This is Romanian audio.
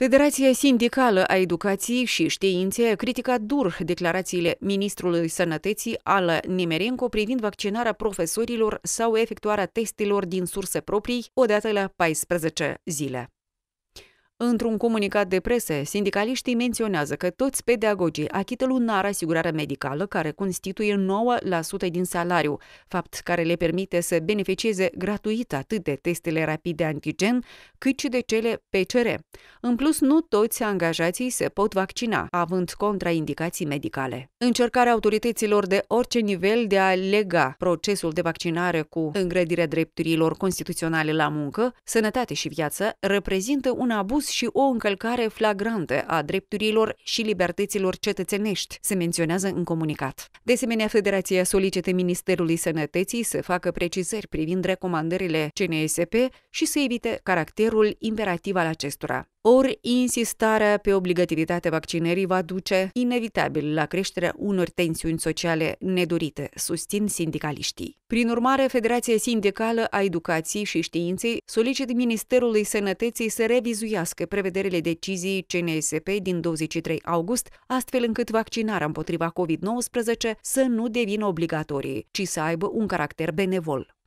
Federația Sindicală a Educației și Științei a criticat dur declarațiile ministrului sănătății al Nimerenco privind vaccinarea profesorilor sau efectuarea testelor din surse proprii odată la 14 zile. Într-un comunicat de presă, sindicaliștii menționează că toți pedagogii achită lunar asigurarea medicală, care constituie 9% din salariu, fapt care le permite să beneficieze gratuit atât de testele rapide antigen, cât și de cele PCR. În plus, nu toți angajații se pot vaccina, având contraindicații medicale. Încercarea autorităților de orice nivel de a lega procesul de vaccinare cu îngrădirea drepturilor constituționale la muncă, sănătate și viață reprezintă un abuz și o încălcare flagrantă a drepturilor și libertăților cetățenești, se menționează în comunicat. De asemenea, Federația solicită Ministerului Sănătății să facă precizări privind recomandările CNSP și să evite caracterul imperativ al acestora. Ori insistarea pe obligativitatea vaccinării va duce inevitabil la creșterea unor tensiuni sociale nedorite, susțin sindicaliștii. Prin urmare, Federația Sindicală a Educației și Științei solicită Ministerului Sănătății să revizuiască prevederile deciziei CNSP din 23 august, astfel încât vaccinarea împotriva COVID-19 să nu devină obligatorie, ci să aibă un caracter benevol.